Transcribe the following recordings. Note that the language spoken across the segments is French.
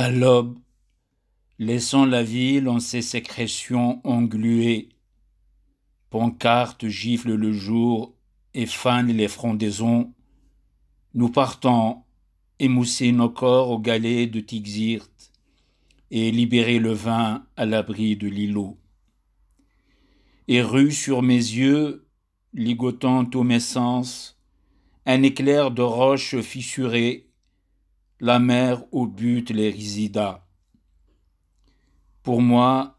À l'aube, laissant la ville en ses sécrétions engluées, pancarte gifle le jour et fanent les frondaisons. Nous partons émousser nos corps au galet de Tixirt et libérer le vin à l'abri de l'îlot. Et rue sur mes yeux, ligotant tous mes sens, un éclair de roche fissurée la mer au but les risida. Pour moi,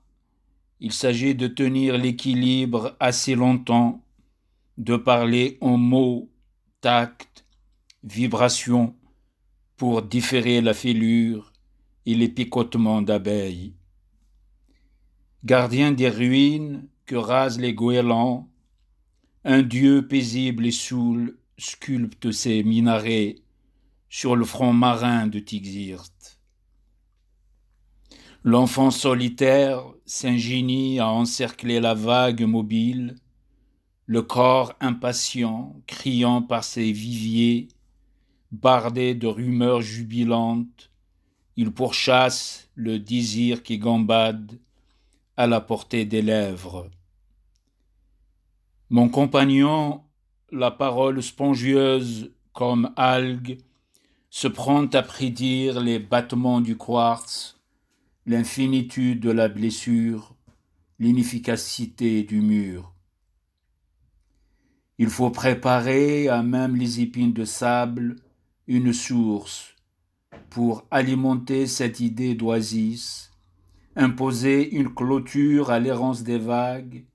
il s'agit de tenir l'équilibre assez longtemps, de parler en mots, tact, vibration, pour différer la fêlure et les picotements d'abeilles. Gardien des ruines que rasent les goélands, un dieu paisible et saoul sculpte ses minarets sur le front marin de Tixirt. L'enfant solitaire s'ingénie à encercler la vague mobile, le corps impatient, criant par ses viviers, bardé de rumeurs jubilantes, il pourchasse le désir qui gambade à la portée des lèvres. Mon compagnon, la parole spongieuse comme algue, se prend à prédire les battements du quartz, l'infinitude de la blessure, l'inefficacité du mur. Il faut préparer à même les épines de sable une source pour alimenter cette idée d'oasis, imposer une clôture à l'errance des vagues,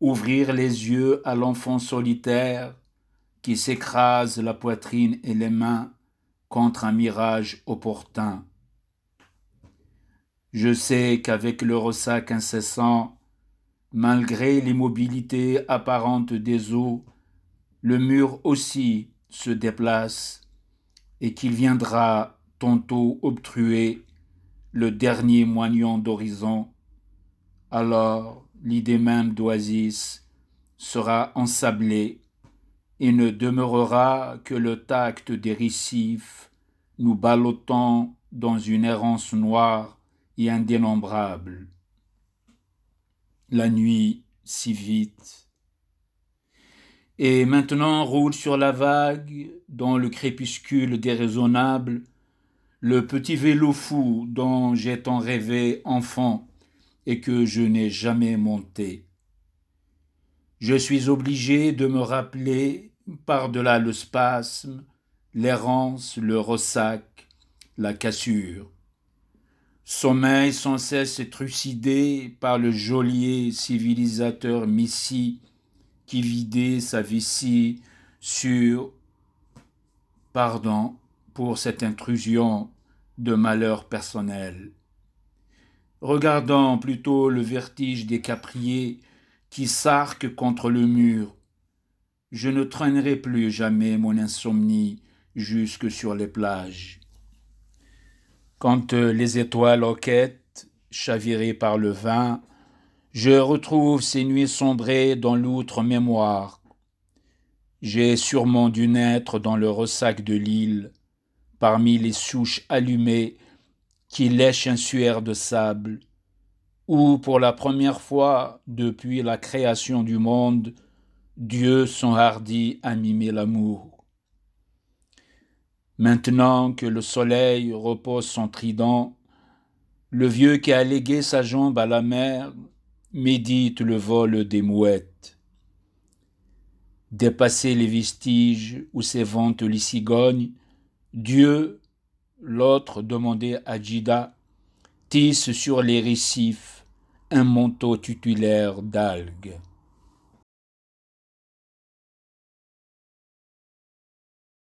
ouvrir les yeux à l'enfant solitaire qui s'écrase la poitrine et les mains contre un mirage opportun. Je sais qu'avec le ressac incessant, malgré l'immobilité apparente des eaux, le mur aussi se déplace et qu'il viendra tantôt obstruer le dernier moignon d'horizon. Alors l'idée même d'oasis sera ensablée et ne demeurera que le tact des nous ballottant dans une errance noire et indénombrable. La nuit si vite. Et maintenant roule sur la vague, dans le crépuscule déraisonnable, le petit vélo fou dont j'ai tant rêvé enfant et que je n'ai jamais monté. Je suis obligé de me rappeler par-delà le spasme, l'errance, le ressac, la cassure. Sommeil sans cesse trucidé par le geôlier civilisateur Missy qui vidait sa vessie sur pardon pour cette intrusion de malheur personnel. Regardant plutôt le vertige des capriers qui s'arquent contre le mur, je ne traînerai plus jamais mon insomnie jusque sur les plages. Quand les étoiles enquêtent, chavirées par le vin, je retrouve ces nuits sombrées dans l'outre mémoire. J'ai sûrement dû naître dans le ressac de l'île, parmi les souches allumées qui lèchent un suaire de sable, où pour la première fois depuis la création du monde, Dieu sont à mimer l'amour. Maintenant que le soleil repose son trident, le vieux qui a légué sa jambe à la mer médite le vol des mouettes. Dépasser les vestiges où s'éventent les cigognes, Dieu, l'autre demandait à Jida, tisse sur les récifs un manteau tutulaire d'algues.